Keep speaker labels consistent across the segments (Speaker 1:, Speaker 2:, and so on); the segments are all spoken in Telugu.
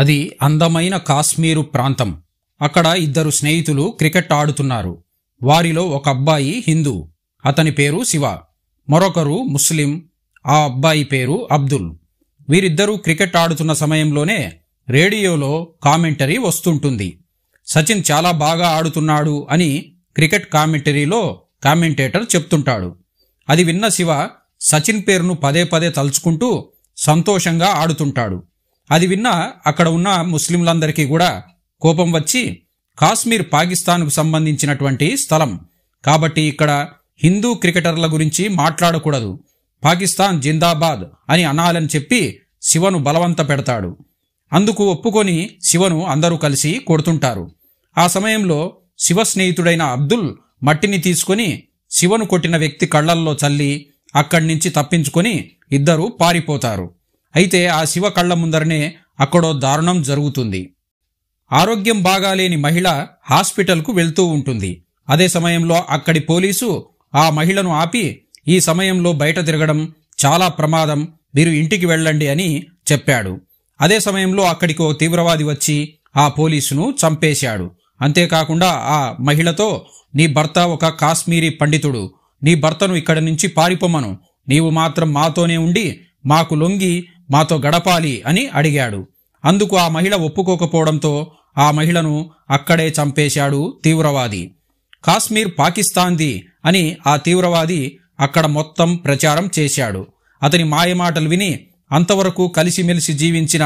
Speaker 1: అది అందమైన కాశ్మీరు ప్రాంతం అక్కడ ఇద్దరు స్నేహితులు క్రికెట్ ఆడుతున్నారు వారిలో ఒక అబ్బాయి హిందూ అతని పేరు శివ మరొకరు ముస్లిం ఆ అబ్బాయి పేరు అబ్దుల్ వీరిద్దరూ క్రికెట్ ఆడుతున్న సమయంలోనే రేడియోలో కామెంటరీ వస్తుంటుంది సచిన్ చాలా బాగా ఆడుతున్నాడు అని క్రికెట్ కామెంటరీలో కామెంటేటర్ చెప్తుంటాడు అది విన్న శివ సచిన్ పేరును పదే పదే తలుచుకుంటూ సంతోషంగా ఆడుతుంటాడు అది విన్న అక్కడ ఉన్న ముస్లింలందరికీ కూడా కోపం వచ్చి కాశ్మీర్ పాకిస్తాన్కు సంబంధించినటువంటి స్థలం కాబట్టి ఇక్కడ హిందూ క్రికెటర్ల గురించి మాట్లాడకూడదు పాకిస్తాన్ జిందాబాద్ అని అనాలని చెప్పి శివను బలవంత పెడతాడు అందుకు ఒప్పుకొని శివను అందరూ కలిసి కొడుతుంటారు ఆ సమయంలో శివ స్నేహితుడైన అబ్దుల్ మట్టిని తీసుకొని శివను కొట్టిన వ్యక్తి కళ్ళల్లో చల్లి అక్కడి నుంచి తప్పించుకొని ఇద్దరూ పారిపోతారు అయితే ఆ శివ కళ్ల ముందరనే అక్కడో దారుణం జరుగుతుంది ఆరోగ్యం బాగాలేని మహిళ హాస్పిటల్కు వెళ్తూ ఉంటుంది అదే సమయంలో అక్కడి పోలీసు ఆ మహిళను ఆపి ఈ సమయంలో బయట తిరగడం చాలా ప్రమాదం మీరు ఇంటికి వెళ్ళండి అని చెప్పాడు అదే సమయంలో అక్కడికి ఓ తీవ్రవాది వచ్చి ఆ పోలీసును చంపేశాడు అంతేకాకుండా ఆ మహిళతో నీ భర్త ఒక కాశ్మీరీ పండితుడు నీ భర్తను ఇక్కడి నుంచి పారిపోమను నీవు మాత్రం మాతోనే ఉండి మాకు లొంగి మాతో గడపాలి అని అడిగాడు అందుకు ఆ మహిళ ఒప్పుకోకపోవడంతో ఆ మహిళను అక్కడే చంపేశాడు తీవ్రవాది కాశ్మీర్ పాకిస్తాన్ది అని ఆ తీవ్రవాది అక్కడ మొత్తం ప్రచారం చేశాడు అతని మాయమాటలు విని అంతవరకు కలిసిమెలిసి జీవించిన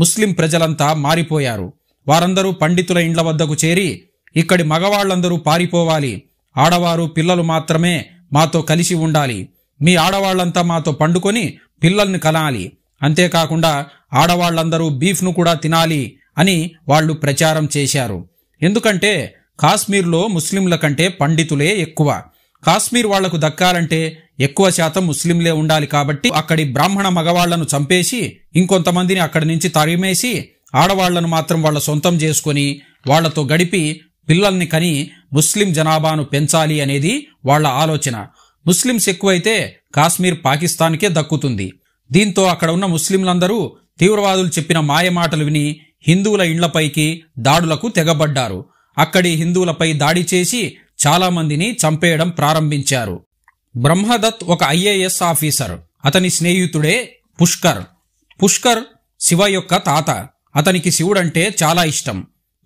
Speaker 1: ముస్లిం ప్రజలంతా మారిపోయారు వారందరూ పండితుల ఇండ్ల వద్దకు చేరి ఇక్కడి మగవాళ్లందరూ పారిపోవాలి ఆడవారు పిల్లలు మాత్రమే మాతో కలిసి ఉండాలి మీ ఆడవాళ్లంతా మాతో పండుకొని పిల్లల్ని కనాలి అంతేకాకుండా ఆడవాళ్లందరూ బీఫ్ను కూడా తినాలి అని వాళ్ళు ప్రచారం చేశారు ఎందుకంటే కాశ్మీర్లో ముస్లింల కంటే పండితులే ఎక్కువ కాశ్మీర్ వాళ్లకు దక్కాలంటే ఎక్కువ శాతం ముస్లింలే ఉండాలి కాబట్టి అక్కడి బ్రాహ్మణ మగవాళ్లను చంపేసి ఇంకొంతమందిని అక్కడి నుంచి తరిమేసి ఆడవాళ్లను మాత్రం వాళ్ళ సొంతం చేసుకొని వాళ్లతో గడిపి పిల్లల్ని కని ముస్లిం జనాభాను పెంచాలి అనేది వాళ్ల ఆలోచన ముస్లింస్ ఎక్కువైతే కాశ్మీర్ పాకిస్తాన్కే దక్కుతుంది దీంతో అక్కడ ఉన్న ముస్లింలందరూ తీవ్రవాదులు చెప్పిన మాయమాటలు విని హిందువుల ఇండ్లపైకి దాడులకు తెగబడ్డారు అక్కడి హిందువులపై దాడి చేసి చాలామందిని చంపేయడం ప్రారంభించారు బ్రహ్మదత్ ఒక ఐఏఎస్ ఆఫీసర్ అతని స్నేహితుడే పుష్కర్ పుష్కర్ శివ యొక్క తాత అతనికి శివుడంటే చాలా ఇష్టం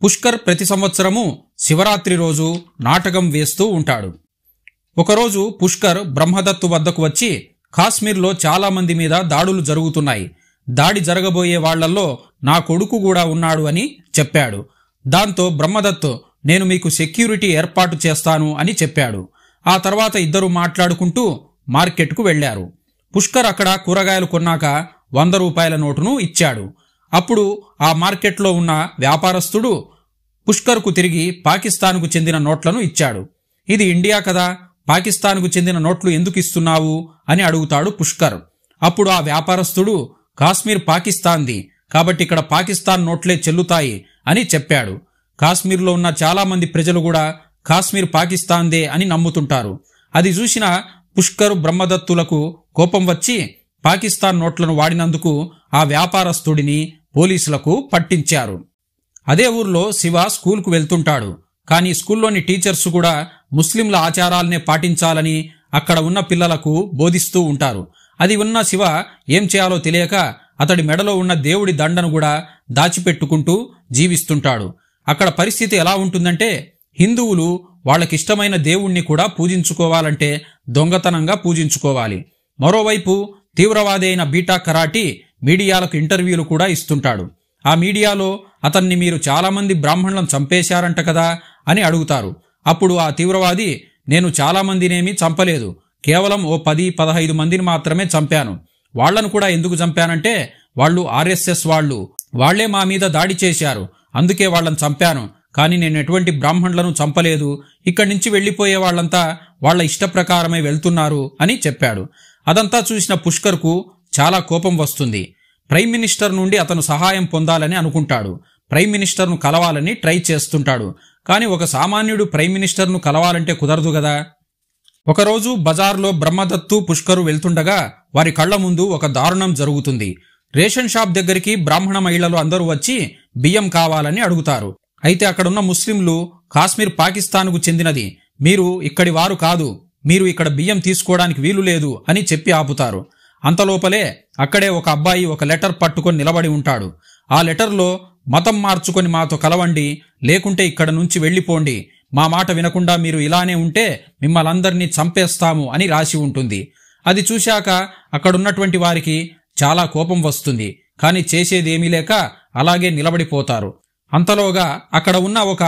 Speaker 1: పుష్కర్ ప్రతి సంవత్సరము శివరాత్రి రోజు నాటకం వేస్తూ ఉంటాడు ఒకరోజు పుష్కర్ బ్రహ్మదత్తు వద్దకు వచ్చి కాశ్మీర్లో చాలామంది మీద దాడులు జరుగుతున్నాయి దాడి జరగబోయే వాళ్లల్లో నా కొడుకు కూడా ఉన్నాడు అని చెప్పాడు దాంతో బ్రహ్మదత్ నేను మీకు సెక్యూరిటీ ఏర్పాటు చేస్తాను అని చెప్పాడు ఆ తర్వాత ఇద్దరు మాట్లాడుకుంటూ మార్కెట్కు వెళ్లారు పుష్కర్ అక్కడ కూరగాయలు కొన్నాక వంద రూపాయల నోటును ఇచ్చాడు అప్పుడు ఆ మార్కెట్లో ఉన్న వ్యాపారస్తుడు పుష్కర్కు తిరిగి పాకిస్తాన్కు చెందిన నోట్లను ఇచ్చాడు ఇది ఇండియా కదా పాకిస్తాన్కు చెందిన నోట్లు ఎందుకు ఇస్తున్నావు అని అడుగుతాడు పుష్కర్ అప్పుడు ఆ వ్యాపారస్తుడు కాశ్మీర్ పాకిస్తాన్ది కాబట్టి ఇక్కడ పాకిస్తాన్ నోట్లే చెల్లుతాయి అని చెప్పాడు కాశ్మీర్లో ఉన్న చాలామంది ప్రజలు కూడా కాశ్మీర్ దే అని నమ్ముతుంటారు అది చూసిన పుష్కరు బ్రహ్మదత్తులకు కోపం వచ్చి పాకిస్తాన్ నోట్లను వాడినందుకు ఆ వ్యాపారస్తుడిని పోలీసులకు పట్టించారు అదే ఊర్లో శివ స్కూల్కు వెళ్తుంటాడు కానీ స్కూల్లోని టీచర్స్ కూడా ముస్లింల ఆచారాలనే పాటించాలని అక్కడ ఉన్న పిల్లలకు బోధిస్తూ ఉంటారు అది ఉన్న శివ ఏం చేయాలో తెలియక అతడి మెడలో ఉన్న దేవుడి దండను కూడా దాచిపెట్టుకుంటూ జీవిస్తుంటాడు అక్కడ పరిస్థితి ఎలా ఉంటుందంటే హిందువులు వాళ్ళకిష్టమైన దేవుణ్ణి కూడా పూజించుకోవాలంటే దొంగతనంగా పూజించుకోవాలి మరోవైపు తీవ్రవాది అయిన బీటా కరాటి మీడియాలకు ఇంటర్వ్యూలు కూడా ఇస్తుంటాడు ఆ మీడియాలో అతన్ని మీరు చాలామంది బ్రాహ్మణులను చంపేశారంట కదా అని అడుగుతారు అప్పుడు ఆ తీవ్రవాది నేను చాలామందినేమీ చంపలేదు కేవలం ఓ పది పదహైదు మందిని మాత్రమే చంపాను వాళ్లను కూడా ఎందుకు చంపానంటే వాళ్ళు ఆర్ఎస్ఎస్ వాళ్ళు వాళ్లే మా మీద దాడి చేశారు అందుకే వాళ్ళని చంపాను కానీ నేను ఎటువంటి బ్రాహ్మణులను చంపలేదు ఇక్కడి నుంచి వెళ్ళిపోయే వాళ్ళంతా వాళ్ళ ఇష్టప్రకారమే వెళ్తున్నారు అని చెప్పాడు అదంతా చూసిన పుష్కర్కు చాలా కోపం వస్తుంది ప్రైమ్ మినిస్టర్ నుండి అతను సహాయం పొందాలని అనుకుంటాడు ప్రైమ్ మినిస్టర్ను కలవాలని ట్రై చేస్తుంటాడు కానీ ఒక సామాన్యుడు ప్రైమ్ మినిస్టర్ను కలవాలంటే కుదరదు కదా ఒకరోజు బజార్లో బ్రహ్మదత్తు పుష్కరు వెళ్తుండగా వారి కళ్ల ముందు ఒక దారుణం జరుగుతుంది రేషన్ షాప్ దగ్గరికి బ్రాహ్మణ మహిళలు అందరూ వచ్చి బియ్యం కావాలని అడుగుతారు అయితే అక్కడున్న ముస్లింలు కాశ్మీర్ పాకిస్తాన్కు చెందినది మీరు ఇక్కడి వారు కాదు మీరు ఇక్కడ బియ్యం తీసుకోవడానికి వీలు లేదు అని చెప్పి ఆపుతారు అంతలోపలే అక్కడే ఒక అబ్బాయి ఒక లెటర్ పట్టుకొని నిలబడి ఉంటాడు ఆ లెటర్లో మతం మార్చుకొని మాతో కలవండి లేకుంటే ఇక్కడ నుంచి వెళ్ళిపోండి మా మాట వినకుండా మీరు ఇలానే ఉంటే మిమ్మల్ందరినీ చంపేస్తాము అని రాసి ఉంటుంది అది చూశాక అక్కడున్నటువంటి వారికి చాలా కోపం వస్తుంది కానీ చేసేదేమీ లేక అలాగే నిలబడిపోతారు అంతలోగా అక్కడ ఉన్న ఒక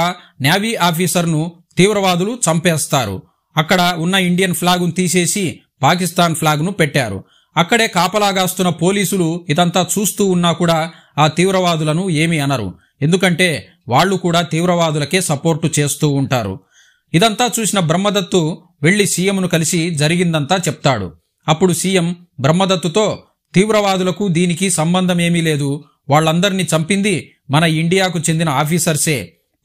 Speaker 1: నేవీ ఆఫీసర్ను తీవ్రవాదులు చంపేస్తారు అక్కడ ఉన్న ఇండియన్ ఫ్లాగును తీసేసి పాకిస్తాన్ ఫ్లాగ్ను పెట్టారు అక్కడే కాపలాగాస్తున్న పోలీసులు ఇదంతా చూస్తూ ఉన్నా కూడా ఆ తీవ్రవాదులను ఏమి అనరు ఎందుకంటే వాళ్ళు కూడా తీవ్రవాదులకే సపోర్టు చేస్తూ ఉంటారు ఇదంతా చూసిన బ్రహ్మదత్తు వెళ్లి సీఎంను కలిసి జరిగిందంతా చెప్తాడు అప్పుడు సీఎం బ్రహ్మదత్తుతో తీవ్రవాదులకు దీనికి సంబంధం ఏమీ లేదు వాళ్లందర్నీ చంపింది మన ఇండియాకు చెందిన ఆఫీసర్సే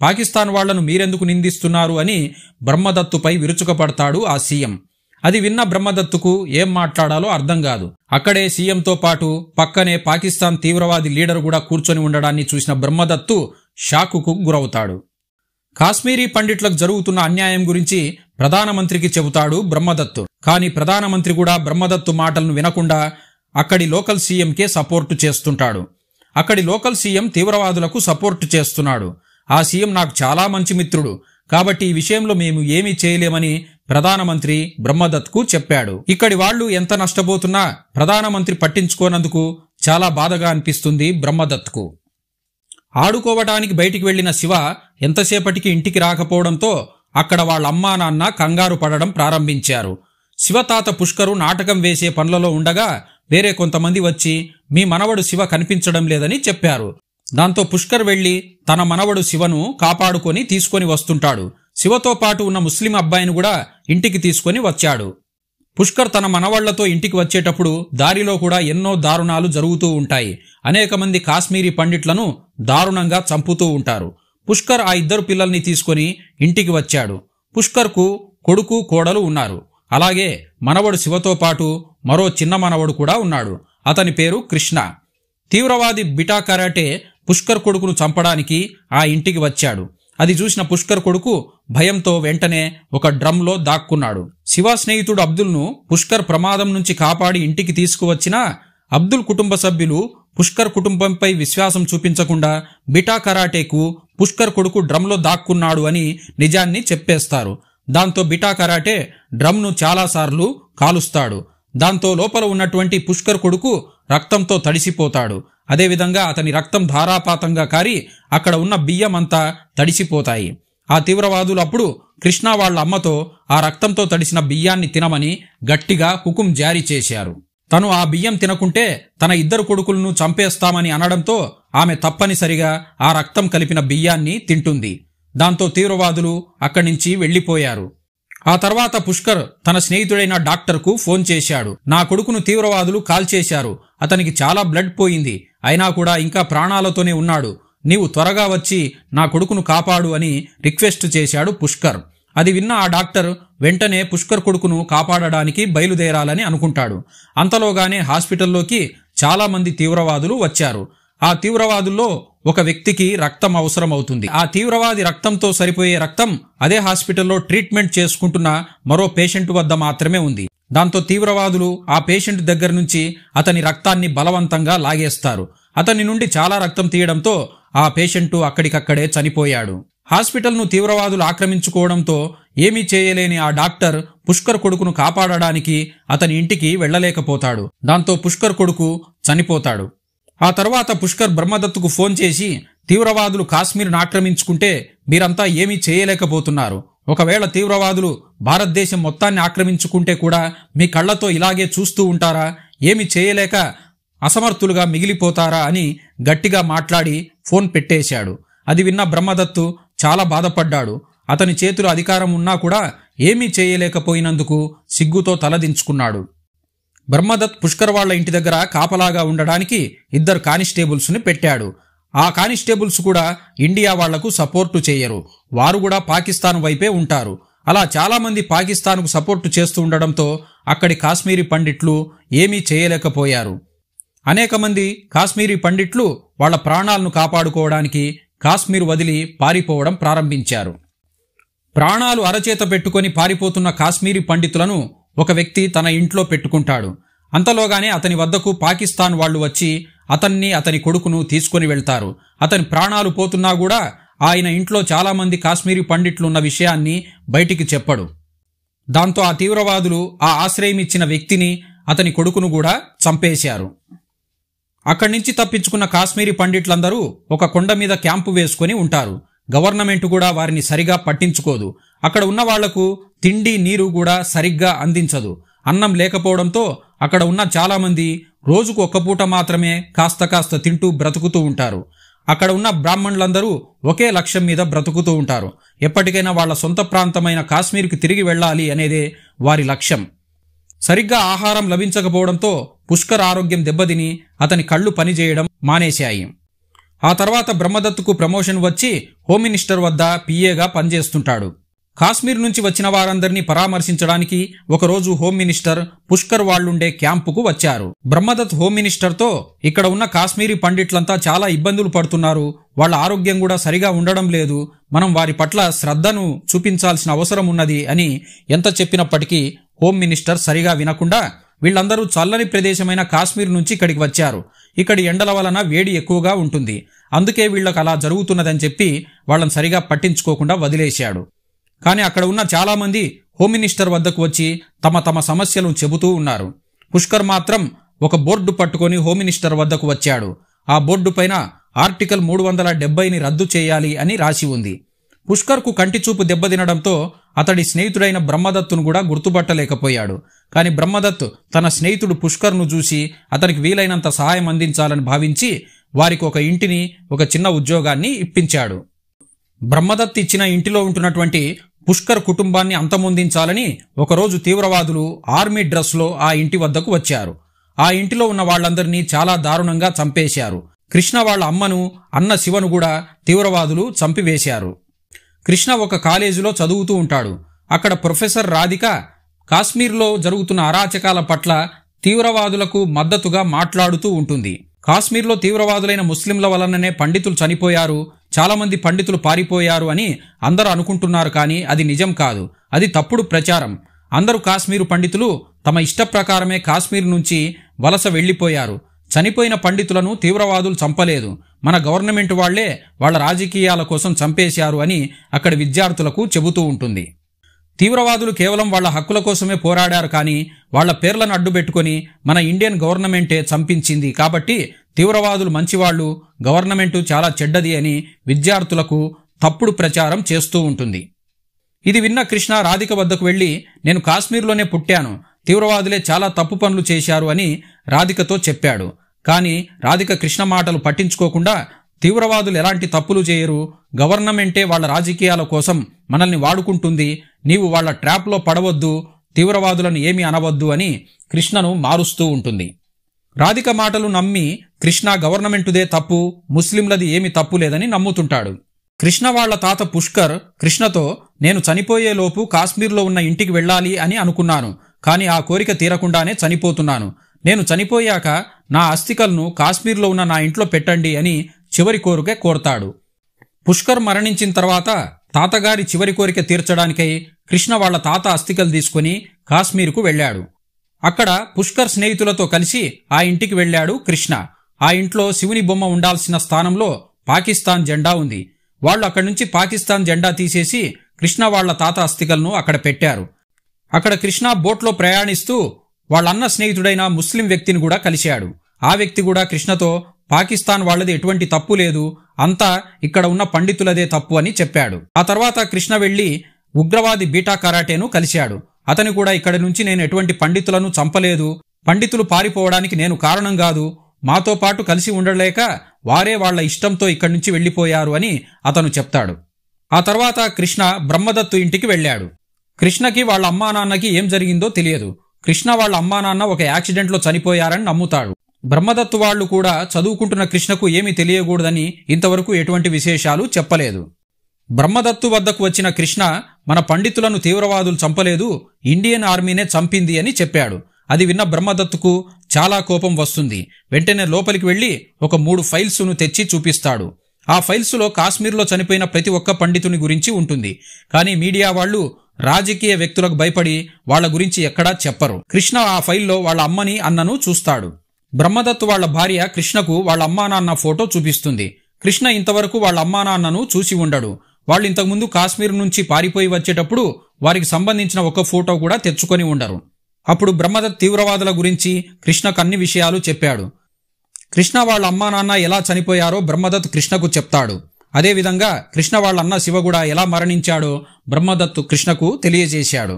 Speaker 1: పాకిస్తాన్ వాళ్లను మీరెందుకు నిందిస్తున్నారు అని బ్రహ్మదత్తుపై విరుచుకపడతాడు ఆ సీఎం అది విన్న బ్రహ్మదత్తుకు ఏం మాట్లాడాలో అర్థం కాదు అక్కడే సీఎంతో పాటు పక్కనే పాకిస్తాన్ తీవ్రవాది లీడర్ కూడా కూర్చొని ఉండడాన్ని చూసిన బ్రహ్మదత్తు షాకుకు గురవుతాడు కాశ్మీరీ పండిట్లకు జరుగుతున్న అన్యాయం గురించి ప్రధానమంత్రికి చెబుతాడు బ్రహ్మదత్తు కానీ ప్రధానమంత్రి కూడా బ్రహ్మదత్తు మాటలను వినకుండా అక్కడి లోకల్ సీఎంకే సపోర్టు చేస్తుంటాడు అక్కడి లోకల్ సీఎం తీవ్రవాదులకు సపోర్టు చేస్తున్నాడు ఆ సీఎం నాకు చాలా మంచి మిత్రుడు కాబట్టి ఈ విషయంలో మేము ఏమీ చేయలేమని ప్రధానమంత్రి బ్రహ్మదత్కు చెప్పాడు ఇక్కడి వాళ్లు ఎంత నష్టపోతున్నా ప్రధానమంత్రి పట్టించుకోనందుకు చాలా బాధగా అనిపిస్తుంది బ్రహ్మదత్కు ఆడుకోవటానికి బయటికి వెళ్లిన శివ ఎంతసేపటికి ఇంటికి రాకపోవడంతో అక్కడ వాళ్ళ అమ్మా నాన్న కంగారు పడడం ప్రారంభించారు శివతాత పుష్కరు నాటకం వేసే పనులలో ఉండగా వేరే కొంతమంది వచ్చి మీ మనవడు శివ కనిపించడం లేదని చెప్పారు దాంతో పుష్కర్ వెళ్ళి తన మనవడు శివను కాపాడుకొని తీసుకొని వస్తుంటాడు శివతో పాటు ఉన్న ముస్లిం అబ్బాయిని కూడా ఇంటికి తీసుకొని వచ్చాడు పుష్కర్ తన మనవాళ్లతో ఇంటికి వచ్చేటప్పుడు దారిలో కూడా ఎన్నో దారుణాలు జరుగుతూ ఉంటాయి అనేక మంది కాశ్మీరీ పండిట్లను దారుణంగా చంపుతూ ఉంటారు పుష్కర్ ఆ ఇద్దరు పిల్లల్ని తీసుకొని ఇంటికి వచ్చాడు పుష్కర్కు కొడుకు కోడలు ఉన్నారు అలాగే మనవడు శివతో పాటు మరో చిన్న మనవడు కూడా ఉన్నాడు అతని పేరు కృష్ణ తీవ్రవాది బిటా కరాటే పుష్కర్ కొడుకును చంపడానికి ఆ ఇంటికి వచ్చాడు అది చూసిన పుష్కర్ కొడుకు భయంతో వెంటనే ఒక డ్రమ్లో దాక్కున్నాడు శివ స్నేహితుడు అబ్దుల్ను పుష్కర్ ప్రమాదం నుంచి కాపాడి ఇంటికి తీసుకువచ్చినా అబ్దుల్ కుటుంబ సభ్యులు పుష్కర్ కుటుంబంపై విశ్వాసం చూపించకుండా బిటా కరాటేకు పుష్కర్ కొడుకు డ్రమ్లో దాక్కున్నాడు అని నిజాన్ని చెప్పేస్తారు దాంతో బిటా కరాటే డ్రమ్ను చాలాసార్లు కాలుస్తాడు దాంతో లోపల ఉన్నటువంటి పుష్కర్ కొడుకు రక్తంతో తడిసిపోతాడు అదేవిధంగా అతని రక్తం ధారాపాతంగా కారి అక్కడ ఉన్న బియ్యం అంతా తడిసిపోతాయి ఆ తీవ్రవాదులు అప్పుడు కృష్ణ వాళ్ళ అమ్మతో ఆ రక్తంతో తడిసిన బియ్యాన్ని తినమని గట్టిగా హుకుం జారీ చేశారు తను ఆ బియ్యం తినకుంటే తన ఇద్దరు కొడుకులను చంపేస్తామని అనడంతో ఆమె తప్పనిసరిగా ఆ రక్తం కలిపిన బియ్యాన్ని తింటుంది దాంతో తీవ్రవాదులు అక్కడి నుంచి వెళ్ళిపోయారు ఆ తర్వాత పుష్కర్ తన స్నేహితుడైన డాక్టర్కు ఫోన్ చేశాడు నా కొడుకును తీవ్రవాదులు కాల్చేశారు అతనికి చాలా బ్లడ్ పోయింది అయినా కూడా ఇంకా ప్రాణాలతోనే ఉన్నాడు నీవు త్వరగా వచ్చి నా కొడుకును కాపాడు అని రిక్వెస్ట్ చేశాడు పుష్కర్ అది విన్న ఆ డాక్టర్ వెంటనే పుష్కర్ కొడుకును కాపాడడానికి బయలుదేరాలని అనుకుంటాడు అంతలోగానే హాస్పిటల్లోకి చాలామంది తీవ్రవాదులు వచ్చారు ఆ తీవ్రవాదుల్లో ఒక వ్యక్తికి రక్తం అవసరం అవుతుంది ఆ తీవ్రవాది రక్తంతో సరిపోయే రక్తం అదే హాస్పిటల్లో ట్రీట్మెంట్ చేసుకుంటున్న మరో పేషెంట్ వద్ద మాత్రమే ఉంది దాంతో తీవ్రవాదులు ఆ పేషెంట్ దగ్గర నుంచి అతని రక్తాన్ని బలవంతంగా లాగేస్తారు అతని నుండి చాలా రక్తం తీయడంతో ఆ పేషెంటు అక్కడికక్కడే చనిపోయాడు హాస్పిటల్ను తీవ్రవాదులు ఆక్రమించుకోవడంతో ఏమీ చేయలేని ఆ డాక్టర్ పుష్కర్ కొడుకును కాపాడడానికి అతని ఇంటికి వెళ్ళలేకపోతాడు దాంతో పుష్కర్ కొడుకు చనిపోతాడు ఆ తర్వాత పుష్కర్ బ్రహ్మదత్తుకు ఫోన్ చేసి తీవ్రవాదులు కాశ్మీర్ను ఆక్రమించుకుంటే మీరంతా ఏమీ చేయలేకపోతున్నారు ఒకవేళ తీవ్రవాదులు భారతదేశం మొత్తాన్ని ఆక్రమించుకుంటే కూడా మీ కళ్ళతో ఇలాగే చూస్తూ ఉంటారా ఏమి చేయలేక అసమర్థులుగా మిగిలిపోతారా అని గట్టిగా మాట్లాడి ఫోన్ పెట్టేశాడు అది విన్న బ్రహ్మదత్తు చాలా బాధపడ్డాడు అతని చేతులు అధికారం ఉన్నా కూడా ఏమీ చేయలేకపోయినందుకు సిగ్గుతో తలదించుకున్నాడు బ్రహ్మదత్ పుష్కర్ వాళ్ల ఇంటి దగ్గర కాపలాగా ఉండడానికి ఇద్దరు కానిస్టేబుల్స్ని పెట్టాడు ఆ కానిస్టేబుల్స్ కూడా ఇండియా వాళ్లకు సపోర్టు చేయరు వారు కూడా పాకిస్తాన్ వైపే ఉంటారు అలా చాలామంది పాకిస్తాన్కు సపోర్టు చేస్తూ ఉండడంతో అక్కడి కాశ్మీరీ పండిట్లు ఏమీ చేయలేకపోయారు అనేక మంది కాశ్మీరీ పండిట్లు వాళ్ల ప్రాణాలను కాపాడుకోవడానికి కాశ్మీర్ వదిలి పారిపోవడం ప్రారంభించారు ప్రాణాలు అరచేత పెట్టుకొని పారిపోతున్న కాశ్మీరీ పండితులను ఒక వ్యక్తి తన ఇంట్లో పెట్టుకుంటాడు అంతలోగానే అతని వద్దకు పాకిస్తాన్ వాళ్లు వచ్చి అతన్ని అతని కొడుకును తీసుకొని వెళ్తారు అతని ప్రాణాలు పోతున్నా కూడా ఆయన ఇంట్లో చాలామంది కాశ్మీరీ పండిట్లున్న విషయాన్ని బయటికి చెప్పడు దాంతో ఆ తీవ్రవాదులు ఆ ఆశ్రయం ఇచ్చిన వ్యక్తిని అతని కొడుకును కూడా చంపేశారు అక్కడి నుంచి తప్పించుకున్న కాశ్మీరీ పండిట్లందరూ ఒక కొండ మీద క్యాంపు వేసుకొని ఉంటారు గవర్నమెంట్ కూడా వారిని సరిగా పట్టించుకోదు అక్కడ ఉన్న వాళ్లకు తిండి నీరు కూడా సరిగ్గా అందించదు అన్నం లేకపోవడంతో అక్కడ ఉన్న చాలామంది రోజుకు ఒక్క పూట మాత్రమే కాస్త కాస్త తింటూ బ్రతుకుతూ ఉంటారు అక్కడ ఉన్న బ్రాహ్మణులందరూ ఒకే లక్ష్యం మీద బ్రతుకుతూ ఉంటారు ఎప్పటికైనా వాళ్ళ సొంత ప్రాంతమైన కాశ్మీర్కి తిరిగి వెళ్ళాలి అనేదే వారి లక్ష్యం సరిగ్గా ఆహారం లభించకపోవడంతో పుష్కర్ ఆరోగ్యం దెబ్బతిని అతని కళ్ళు పనిచేయడం మానేశాయి ఆ తర్వాత బ్రహ్మదత్తుకు ప్రమోషన్ వచ్చి హోమ్ మినిస్టర్ వద్ద పిఏగా పనిచేస్తుంటాడు కాశ్మీర్ నుంచి వచ్చిన వారందరినీ పరామర్శించడానికి ఒకరోజు హోమ్ మినిస్టర్ పుష్కర్ వాళ్లుండే క్యాంపుకు వచ్చారు బ్రహ్మదత్ హోమ్ మినిస్టర్తో ఇక్కడ ఉన్న కాశ్మీరీ పండిట్లంతా చాలా ఇబ్బందులు పడుతున్నారు వాళ్ళ ఆరోగ్యం కూడా సరిగా ఉండడం లేదు మనం వారి పట్ల శ్రద్ధను చూపించాల్సిన అవసరం ఉన్నది అని ఎంత చెప్పినప్పటికీ హోమ్ మినిస్టర్ సరిగా వినకుండా వీళ్ళందరూ చల్లని ప్రదేశమైన కాశ్మీర్ నుంచి ఇక్కడికి వచ్చారు ఇక్కడి ఎండల వలన వేడి ఎక్కువగా ఉంటుంది అందుకే వీళ్ళకు అలా జరుగుతున్నదని చెప్పి వాళ్ళని సరిగా పట్టించుకోకుండా వదిలేశాడు కానీ అక్కడ ఉన్న చాలామంది హోమ్ మినిస్టర్ వద్దకు వచ్చి తమ తమ సమస్యలను చెబుతూ ఉన్నారు పుష్కర్ మాత్రం ఒక బోర్డు పట్టుకొని హోమ్ మినిస్టర్ వద్దకు వచ్చాడు ఆ బోర్డు పైన ఆర్టికల్ మూడు వందల డెబ్బైని రద్దు చేయాలి అని రాసి ఉంది పుష్కర్కు కంటిచూపు దెబ్బతినడంతో అతడి స్నేహితుడైన బ్రహ్మదత్తును కూడా గుర్తుపట్టలేకపోయాడు కానీ బ్రహ్మదత్ తన స్నేహితుడు పుష్కర్ను చూసి అతనికి వీలైనంత సహాయం అందించాలని భావించి వారికి ఒక ఇంటిని ఒక చిన్న ఉద్యోగాన్ని ఇప్పించాడు బ్రహ్మదత్ ఇచ్చిన ఇంటిలో ఉంటున్నటువంటి పుష్కర్ కుటుంబాన్ని అంతమొందించాలని ఒకరోజు తీవ్రవాదులు ఆర్మీ డ్రెస్లో ఆ ఇంటి వద్దకు వచ్చారు ఆ ఇంటిలో ఉన్న వాళ్ళందరినీ చాలా దారుణంగా చంపేశారు కృష్ణ వాళ్ళ అమ్మను అన్న శివను కూడా తీవ్రవాదులు చంపివేశారు కృష్ణ ఒక కాలేజీలో చదువుతూ ఉంటాడు అక్కడ ప్రొఫెసర్ రాధిక కాశ్మీర్లో జరుగుతున్న అరాచకాల పట్ల తీవ్రవాదులకు మద్దతుగా మాట్లాడుతూ ఉంటుంది కాశ్మీర్లో తీవ్రవాదులైన ముస్లింల వలననే పండితులు చనిపోయారు చాలామంది పండితులు పారిపోయారు అని అందరూ అనుకుంటున్నారు కానీ అది నిజం కాదు అది తప్పుడు ప్రచారం అందరూ కాశ్మీరు పండితులు తమ ఇష్ట ప్రకారమే కాశ్మీర్ నుంచి వలస వెళ్ళిపోయారు చనిపోయిన పండితులను తీవ్రవాదులు చంపలేదు మన గవర్నమెంట్ వాళ్లే వాళ్ళ రాజకీయాల కోసం చంపేశారు అని అక్కడి విద్యార్థులకు చెబుతూ ఉంటుంది తీవ్రవాదులు కేవలం వాళ్ల హక్కుల కోసమే పోరాడారు కానీ వాళ్ల పేర్లను అడ్డుపెట్టుకొని మన ఇండియన్ గవర్నమెంటే చంపించింది కాబట్టి తీవ్రవాదులు మంచివాళ్లు గవర్నమెంటు చాలా చెడ్డది అని విద్యార్థులకు తప్పుడు ప్రచారం చేస్తూ ఉంటుంది ఇది విన్న కృష్ణ రాధిక వద్దకు వెళ్ళి నేను కాశ్మీర్లోనే పుట్టాను తీవ్రవాదులే చాలా తప్పు పనులు చేశారు అని రాధికతో చెప్పాడు కానీ రాధిక కృష్ణ మాటలు పట్టించుకోకుండా తీవ్రవాదులు ఎలాంటి తప్పులు చేయరు గవర్నమెంటే వాళ్ళ రాజకీయాల కోసం మనల్ని వాడుకుంటుంది నీవు వాళ్ల ట్రాప్లో పడవద్దు తీవ్రవాదులను ఏమి అనవద్దు అని కృష్ణను మారుస్తూ ఉంటుంది రాధిక మాటలు నమ్మి కృష్ణ గవర్నమెంటుదే తప్పు ముస్లింలది ఏమి తప్పు లేదని నమ్ముతుంటాడు కృష్ణ వాళ్ల తాత పుష్కర్ కృష్ణతో నేను చనిపోయేలోపు కాశ్మీర్లో ఉన్న ఇంటికి వెళ్ళాలి అని అనుకున్నాను కానీ ఆ కోరిక తీరకుండానే చనిపోతున్నాను నేను చనిపోయాక నా అస్థికలను కాశ్మీర్లో ఉన్న నా ఇంట్లో పెట్టండి అని చివరి కోరిక కోరతాడు పుష్కర్ మరణించిన తర్వాత తాతగారి చివరి కోరిక తీర్చడానికై కృష్ణ వాళ్ల తాత అస్థికలు తీసుకుని కాశ్మీర్కు వెళ్లాడు అక్కడ పుష్కర్ స్నేహితులతో కలిసి ఆ ఇంటికి వెళ్లాడు కృష్ణ ఆ ఇంట్లో శివుని బొమ్మ ఉండాల్సిన స్థానంలో పాకిస్తాన్ జెండా ఉంది వాళ్ళు అక్కడి నుంచి పాకిస్తాన్ జెండా తీసేసి కృష్ణ వాళ్ల తాత అస్థికలను అక్కడ పెట్టారు అక్కడ కృష్ణ బోట్లో ప్రయాణిస్తూ వాళ్ళన్న స్నేహితుడైన ముస్లిం వ్యక్తిని కూడా కలిశాడు ఆ వ్యక్తి కూడా కృష్ణతో పాకిస్తాన్ వాళ్ళది ఎటువంటి తప్పు లేదు అంతా ఇక్కడ ఉన్న పండితులదే తప్పు అని చెప్పాడు ఆ తర్వాత కృష్ణ వెళ్లి ఉగ్రవాది బీటా కరాటేను కలిశాడు అతని కూడా ఇక్కడి నుంచి నేను ఎటువంటి పండితులను చంపలేదు పండితులు పారిపోవడానికి నేను కారణం కాదు మాతో పాటు కలిసి ఉండలేక వారే వాళ్ల ఇష్టంతో ఇక్కడి నుంచి వెళ్ళిపోయారు అని అతను చెప్తాడు ఆ తర్వాత కృష్ణ బ్రహ్మదత్తు ఇంటికి వెళ్ళాడు కృష్ణకి వాళ్ళ అమ్మా నాన్నకి ఏం జరిగిందో తెలియదు కృష్ణ వాళ్ళ అమ్మా నాన్న ఒక యాక్సిడెంట్లో చనిపోయారని నమ్ముతాడు బ్రహ్మదత్తు వాళ్ళు కూడా చదువుకుంటున్న కృష్ణకు ఏమీ తెలియకూడదని ఇంతవరకు ఎటువంటి విశేషాలు చెప్పలేదు బ్రహ్మదత్తు వద్దకు వచ్చిన కృష్ణ మన పండితులను తీవ్రవాదులు చంపలేదు ఇండియన్ ఆర్మీనే చంపింది అని చెప్పాడు అది విన్న బ్రహ్మదత్తుకు చాలా కోపం వస్తుంది వెంటనే లోపలికి వెళ్ళి ఒక మూడు ఫైల్స్ను తెచ్చి చూపిస్తాడు ఆ ఫైల్స్లో కాశ్మీర్లో చనిపోయిన ప్రతి ఒక్క పండితుని గురించి ఉంటుంది కానీ మీడియా వాళ్ళు రాజకీయ వ్యక్తులకు భయపడి వాళ్ళ గురించి ఎక్కడా చెప్పరు కృష్ణ ఆ ఫైల్లో వాళ్ళ అమ్మని అన్నను చూస్తాడు బ్రహ్మదత్తు వాళ్ళ భార్య కృష్ణకు వాళ్ళ అమ్మా నాన్న ఫోటో చూపిస్తుంది కృష్ణ ఇంతవరకు వాళ్ళ అమ్మా నాన్నను చూసి ఉండడు వాళ్ళు ఇంతకుముందు కాశ్మీర్ నుంచి పారిపోయి వచ్చేటప్పుడు వారికి సంబంధించిన ఒక ఫోటో కూడా తెచ్చుకొని ఉండరు అప్పుడు బ్రహ్మదత్ తీవ్రవాదుల గురించి కృష్ణకు అన్ని విషయాలు చెప్పాడు కృష్ణ వాళ్ళ అమ్మా నాన్న ఎలా చనిపోయారో బ్రహ్మదత్ కృష్ణకు చెప్తాడు అదేవిధంగా కృష్ణ వాళ్ళ అన్న శివ కూడా ఎలా మరణించాడో బ్రహ్మదత్తు కృష్ణకు తెలియజేశాడు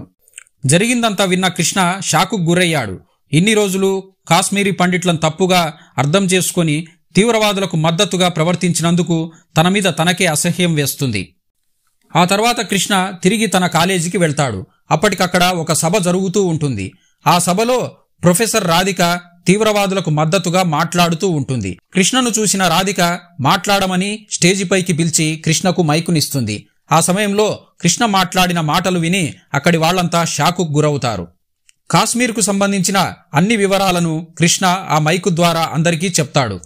Speaker 1: జరిగిందంతా విన్న కృష్ణ షాకు గురయ్యాడు ఇన్ని రోజులు కాశ్మీరీ పండిట్లను తప్పుగా అర్థం చేసుకొని తీవ్రవాదులకు మద్దతుగా ప్రవర్తించినందుకు తన మీద తనకే అసహ్యం వేస్తుంది ఆ తర్వాత కృష్ణ తిరిగి తన కాలేజీకి వెళ్తాడు అప్పటికక్కడ ఒక సభ జరుగుతూ ఉంటుంది ఆ సభలో ప్రొఫెసర్ రాధిక తీవ్రవాదులకు మద్దతుగా మాట్లాడుతూ ఉంటుంది కృష్ణను చూసిన రాధిక మాట్లాడమని స్టేజిపైకి పిలిచి కృష్ణకు మైకునిస్తుంది ఆ సమయంలో కృష్ణ మాట్లాడిన మాటలు విని అక్కడి వాళ్లంతా షాకు గురవుతారు కాశ్మీర్కు సంబంధించిన అన్ని వివరాలను కృష్ణ ఆ మైకు ద్వారా అందరికీ చెప్తాడు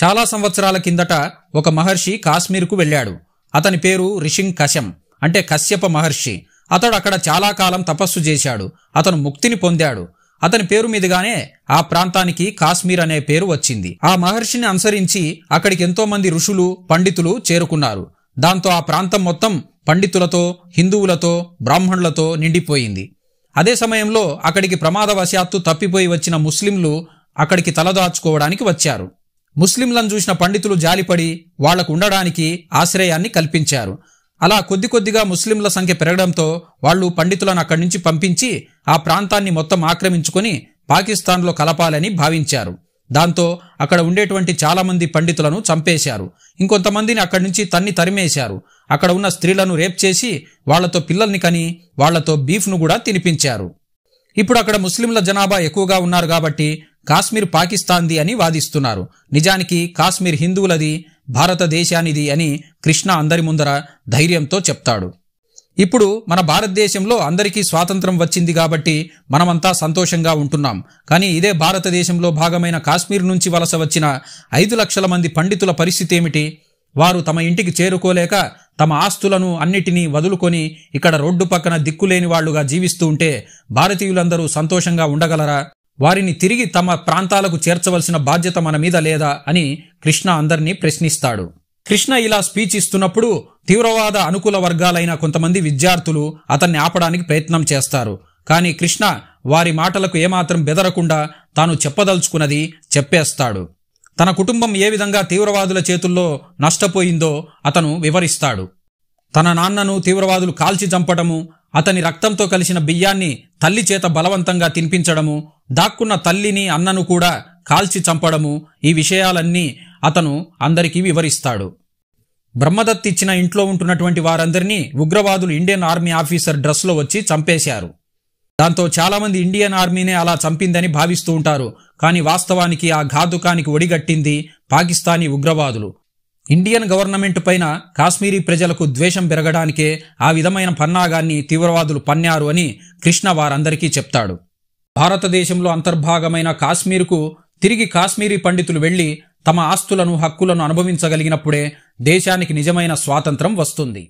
Speaker 1: చాలా సంవత్సరాల కిందట ఒక మహర్షి కాశ్మీర్కు వెళ్ళాడు అతని పేరు రిషింగ్ కశం అంటే కశ్యప మహర్షి అతడు అక్కడ చాలా కాలం తపస్సు చేశాడు అతను ముక్తిని పొందాడు అతని పేరు మీదుగానే ఆ ప్రాంతానికి కాశ్మీర్ అనే పేరు వచ్చింది ఆ మహర్షిని అనుసరించి అక్కడికి ఎంతో మంది ఋషులు పండితులు చేరుకున్నారు దాంతో ఆ ప్రాంతం మొత్తం పండితులతో హిందువులతో బ్రాహ్మణులతో నిండిపోయింది అదే సమయంలో అక్కడికి ప్రమాదవశాత్తు తప్పిపోయి వచ్చిన ముస్లింలు అక్కడికి తలదాచుకోవడానికి వచ్చారు ముస్లింలను చూసిన పండితులు జాలిపడి వాళ్లకు ఉండడానికి ఆశ్రయాన్ని కల్పించారు అలా కొద్ది కొద్దిగా ముస్లింల సంఖ్య పెరగడంతో వాళ్ళు పండితులను అక్కడి నుంచి పంపించి ఆ ప్రాంతాన్ని మొత్తం ఆక్రమించుకొని పాకిస్తాన్లో కలపాలని భావించారు దాంతో అక్కడ ఉండేటువంటి చాలామంది పండితులను చంపేశారు ఇంకొంతమందిని అక్కడి నుంచి తన్ని తరిమేశారు అక్కడ ఉన్న స్త్రీలను రేప్ చేసి వాళ్లతో పిల్లల్ని కని వాళ్లతో బీఫ్ను కూడా తినిపించారు ఇప్పుడు అక్కడ ముస్లింల జనాభా ఎక్కువగా ఉన్నారు కాబట్టి కాశ్మీర్ పాకిస్తాన్ది అని వాదిస్తున్నారు నిజానికి కాశ్మీర్ హిందువులది భారతదేశానిది అని కృష్ణ అందరి ముందర ధైర్యంతో చెప్తాడు ఇప్పుడు మన భారతదేశంలో అందరికీ స్వాతంత్రం వచ్చింది కాబట్టి మనమంతా సంతోషంగా ఉంటున్నాం కానీ ఇదే భారతదేశంలో భాగమైన కాశ్మీర్ నుంచి వలస వచ్చిన ఐదు లక్షల మంది పండితుల పరిస్థితి ఏమిటి వారు తమ ఇంటికి చేరుకోలేక తమ ఆస్తులను అన్నిటినీ వదులుకొని ఇక్కడ రోడ్డు పక్కన దిక్కులేని వాళ్లుగా జీవిస్తూ ఉంటే భారతీయులందరూ సంతోషంగా ఉండగలరా వారిని తిరిగి తమ ప్రాంతాలకు చేర్చవలసిన బాధ్యత మన మీద లేదా అని కృష్ణ అందర్నీ ప్రశ్నిస్తాడు కృష్ణ ఇలా స్పీచ్ ఇస్తున్నప్పుడు తీవ్రవాద అనుకూల వర్గాలైన కొంతమంది విద్యార్థులు అతన్ని ఆపడానికి ప్రయత్నం చేస్తారు కానీ కృష్ణ వారి మాటలకు ఏమాత్రం బెదరకుండా తాను చెప్పదలుచుకున్నది చెప్పేస్తాడు తన కుటుంబం ఏ విధంగా తీవ్రవాదుల చేతుల్లో నష్టపోయిందో అతను వివరిస్తాడు తన నాన్నను తీవ్రవాదులు కాల్చి చంపడము అతని రక్తంతో కలిసిన బియ్యాన్ని తల్లి చేత బలవంతంగా తినిపించడము దాక్కున్న తల్లిని అన్నను కూడా కాల్చి చంపడము ఈ విషయాలన్నీ అతను అందరికీ వివరిస్తాడు బ్రహ్మదత్ ఇచ్చిన ఇంట్లో ఉంటున్నటువంటి వారందరినీ ఉగ్రవాదులు ఇండియన్ ఆర్మీ ఆఫీసర్ డ్రెస్లో వచ్చి చంపేశారు దాంతో చాలామంది ఇండియన్ ఆర్మీనే అలా చంపిందని భావిస్తూ ఉంటారు కానీ వాస్తవానికి ఆ ఘాతుకానికి ఒడిగట్టింది పాకిస్తానీ ఉగ్రవాదులు ఇండియన్ గవర్నమెంట్ పైన కాశ్మీరీ ప్రజలకు ద్వేషం పెరగడానికే ఆ విధమైన పన్నాగాన్ని తీవ్రవాదులు పన్నారు అని కృష్ణ వారందరికీ చెప్తాడు భారతదేశంలో అంతర్భాగమైన కాశ్మీర్కు తిరిగి కాశ్మీరీ పండితులు వెళ్ళి తమ ఆస్తులను హక్కులను అనుభవించగలిగినప్పుడే దేశానికి నిజమైన స్వాతంత్రం వస్తుంది